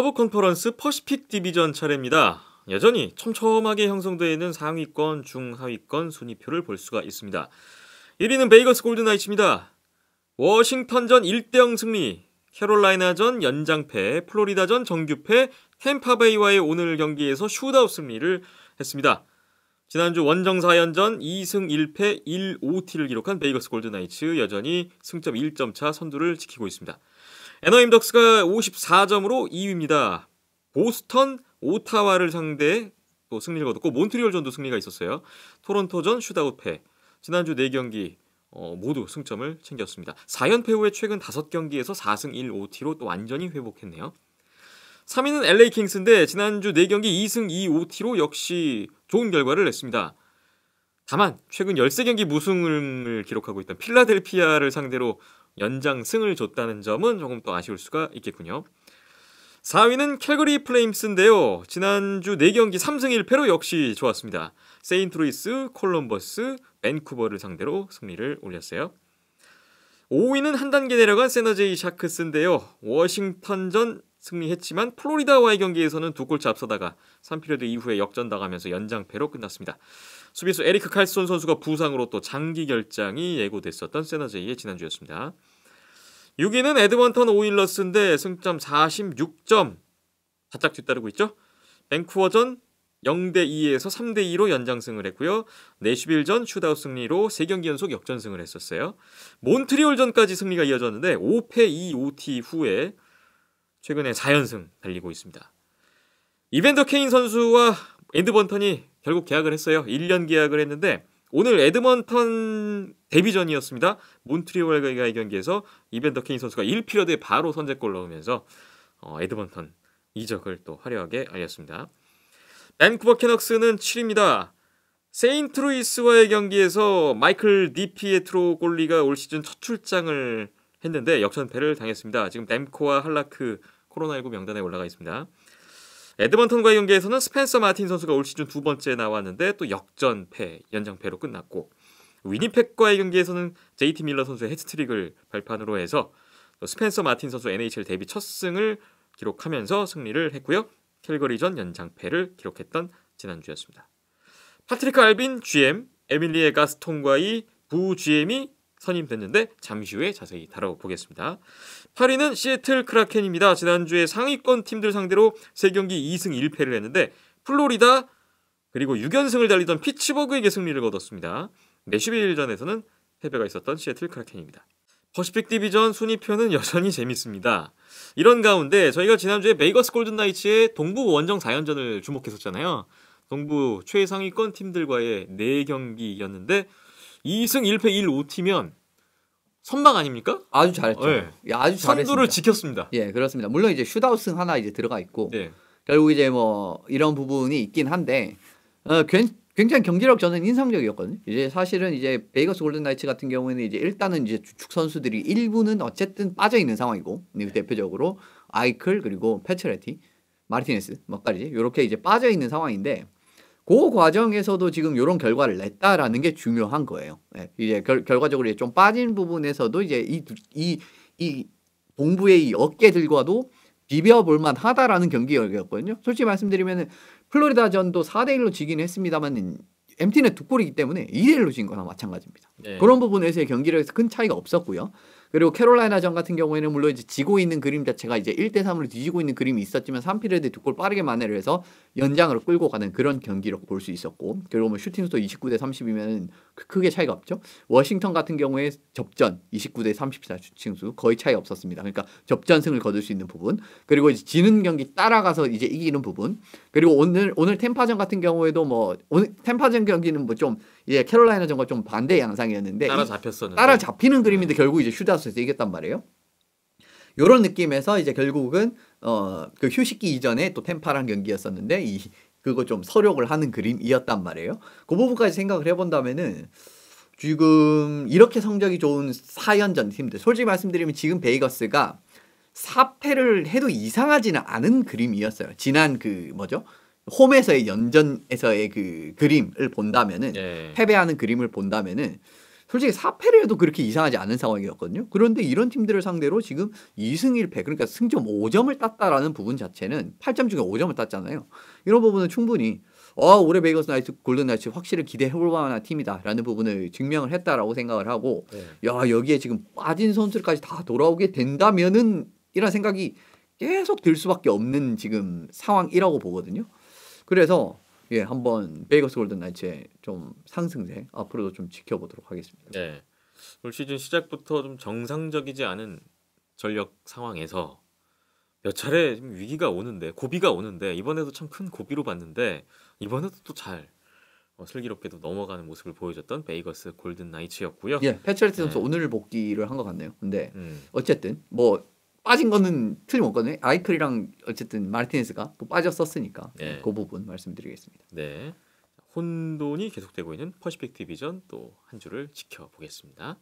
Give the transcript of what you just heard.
서부 컨퍼런스 퍼시픽 디비전 차례입니다. 여전히 촘촘하게 형성되어 있는 상위권, 중하위권 순위표를 볼 수가 있습니다. 1위는 베이거스 골드나이츠입니다. 워싱턴전 1대0 승리, 캐롤라이나전 연장패, 플로리다전 정규패, 템파베이와의 오늘 경기에서 슛아웃 승리를 했습니다. 지난주 원정4연전 2승 1패 1 5티를 기록한 베이거스 골드나이츠 여전히 승점 1점 차 선두를 지키고 있습니다. 에너임덕스가 54점으로 2위입니다. 보스턴, 오타와를 상대또 승리를 거뒀고 몬트리올전도 승리가 있었어요. 토론토전 슈다웃 패. 지난주 4경기 어, 모두 승점을 챙겼습니다. 4연패 후에 최근 5경기에서 4승 1OT로 또 완전히 회복했네요. 3위는 LA 킹스인데 지난주 4경기 2승 2OT로 역시 좋은 결과를 냈습니다. 다만 최근 13경기 무승을 기록하고 있던 필라델피아를 상대로 연장승을 줬다는 점은 조금 더 아쉬울 수가 있겠군요. 4위는 캘거리 플레임스인데요. 지난주 4경기 3승 1패로 역시 좋았습니다. 세인트루이스, 콜럼버스, 밴쿠버를 상대로 승리를 올렸어요. 5위는 한 단계 내려간 세너제이 샤크스인데요. 워싱턴전 승리했지만 플로리다와의 경기에서는 두 골 차 앞서다가 3피리드 이후에 역전당하면서 연장패로 끝났습니다. 수비수 에리크 칼손 선수가 부상으로 또 장기 결장이 예고됐었던 세나제이의 지난주였습니다. 6위는 에드먼턴 오일러스인데 승점 46점 바짝 뒤따르고 있죠. 밴쿠어전 0대2에서 3대2로 연장승을 했고요. 내슈빌전 슈다웃 승리로 3경기 연속 역전승을 했었어요. 몬트리올전까지 승리가 이어졌는데 5패 2 OT 후에 최근에 4연승 달리고 있습니다. 이벤더 케인 선수와 앤드 번턴이 결국 계약을 했어요. 1년 계약을 했는데 오늘 에드먼턴 데뷔전이었습니다. 몬트리올과의 경기에서 이벤더 케인 선수가 1피리드에 바로 선제골 넣으면서 어, 에드먼턴 이적을 또 화려하게 알렸습니다. 밴쿠버 캐넉스는 7입니다 세인트루이스와의 경기에서 마이클 디피에트로 골리가 올 시즌 첫 출장을 했는데 역전패를 당했습니다. 지금 램코와 할라크 코로나19 명단에 올라가 있습니다. 에드먼턴과의 경기에서는 스펜서 마틴 선수가 올 시즌 두 번째 나왔는데 또 역전패, 연장패로 끝났고 위니펙과의 경기에서는 JT 밀러 선수의 헤트트릭을 발판으로 해서 스펜서 마틴 선수 NHL 데뷔 첫 승을 기록하면서 승리를 했고요. 캘거리전 연장패를 기록했던 지난주였습니다. 파트리카 알빈 GM, 에밀리에 가스톤과의부 GM이 선임됐는데 잠시 후에 자세히 다뤄보겠습니다. 8위는 시애틀 크라켄입니다. 지난주에 상위권 팀들 상대로 3경기 2승 1패를 했는데 플로리다 그리고 6연승을 달리던 피츠버그에게 승리를 거뒀습니다. 내슈빌전에서는 패배가 있었던 시애틀 크라켄입니다. 퍼시픽 디비전 순위표는 여전히 재밌습니다. 이런 가운데 저희가 지난주에 베이거스 골든나이츠의 동부 원정 4연전을 주목했었잖아요. 동부 최상위권 팀들과의 4경기였는데 2승 1패 1우팀면 선방 아닙니까? 아주 잘했죠. 네. 예, 아주 니다 선두를 지켰습니다. 예, 그렇습니다. 물론 이제 슈다우승 하나 이제 들어가 있고 예. 결국 이제 뭐 이런 부분이 있긴 한데 어, 굉장히 경기력 저는 인상적이었거든요. 이제 사실은 이제 베이거스 골든나이츠 같은 경우에는 이제 일단은 이제 주축 선수들이 일부는 어쨌든 빠져 있는 상황이고 네, 대표적으로 아이클 그리고 페츠레티 마르티네스 뭐까지 이렇게 이제 빠져 있는 상황인데 그 과정에서도 지금 이런 결과를 냈다라는 게 중요한 거예요. 예, 이제 결, 결과적으로 좀 빠진 부분에서도 이제 이, 이, 이 동부의 이 어깨들과도 비벼볼 만하다라는 경기였거든요. 솔직히 말씀드리면 플로리다전도 4대1로 지긴 했습니다만 MT는 두 골이기 때문에 2대1로 진 거나 마찬가지입니다. 네. 그런 부분에서의 경기력에서 큰 차이가 없었고요. 그리고 캐롤라이나전 같은 경우에는 물론 이제 지고 있는 그림 자체가 이제 1대 3으로 뒤지고 있는 그림이 있었지만 3피리어드 두골 빠르게 만회를 해서 연장으로 끌고 가는 그런 경기라고 볼 수 있었고 결국 뭐 슈팅수도 29대 30이면 크게 차이가 없죠. 워싱턴 같은 경우에 접전 29대 34 슈팅수 거의 차이 없었습니다. 그러니까 접전승을 거둘 수 있는 부분 그리고 이제 지는 경기 따라가서 이제 이기는 부분 그리고 오늘 오늘 템파전 같은 경우에도 뭐 오늘 템파전 경기는 뭐좀 이 예, 캐롤라이나 전과 좀 반대 양상이었는데 따라잡혔었는데 따라잡히는 그림인데 음. 결국 이제 휴다스에서 이겼단 말이에요. 요런 느낌에서 이제 결국은 어그 휴식기 이전에 또 템파랑 경기였었는데 이 그거 좀 서력을 하는 그림이었단 말이에요. 그 부분까지 생각을 해본다면은 지금 이렇게 성적이 좋은 4연전 팀들 솔직히 말씀드리면 지금 베이거스가 4패를 해도 이상하지는 않은 그림이었어요. 지난 그 뭐죠? 홈에서의 연전에서의 그 그림을 본다면은 예. 패배하는 그림을 본다면은 솔직히 4패를 해도 그렇게 이상하지 않은 상황이었거든요. 그런데 이런 팀들을 상대로 지금 2승 1패 그러니까 승점 5점을 땄다라는 부분 자체는 8점 중에 5점을 땄잖아요. 이런 부분은 충분히 어, 올해 베이거스 나이츠 골든 나이츠 확실히 기대해 볼 만한 팀이다라는 부분을 증명을 했다라고 생각을 하고 네. 야, 여기에 지금 빠진 선수들까지 다 돌아오게 된다면은 이런 생각이 계속 들 수밖에 없는 지금 상황이라고 보거든요. 그래서 예 한번 베이거스 골든 나이츠의 좀 상승세 앞으로도 좀 지켜보도록 하겠습니다. 네. 올 시즌 시작부터 좀 정상적이지 않은 전력 상황에서 몇 차례 위기가 오는데 고비가 오는데 이번에도 참 큰 고비로 봤는데 이번에도 또잘 어, 슬기롭게도 넘어가는 모습을 보여줬던 베이거스 골든 나이츠였고요. 예, 패리트 네. 선수 네. 오늘 복귀를 한 것 같네요. 근데 음. 어쨌든 뭐 빠진 거는 틀림없거든요. 아이클이랑 어쨌든 마르티네스가 또 그 빠졌었으니까 네. 그 부분 말씀드리겠습니다. 네. 혼돈이 계속되고 있는 퍼시픽 디비전 또한 주를 지켜보겠습니다.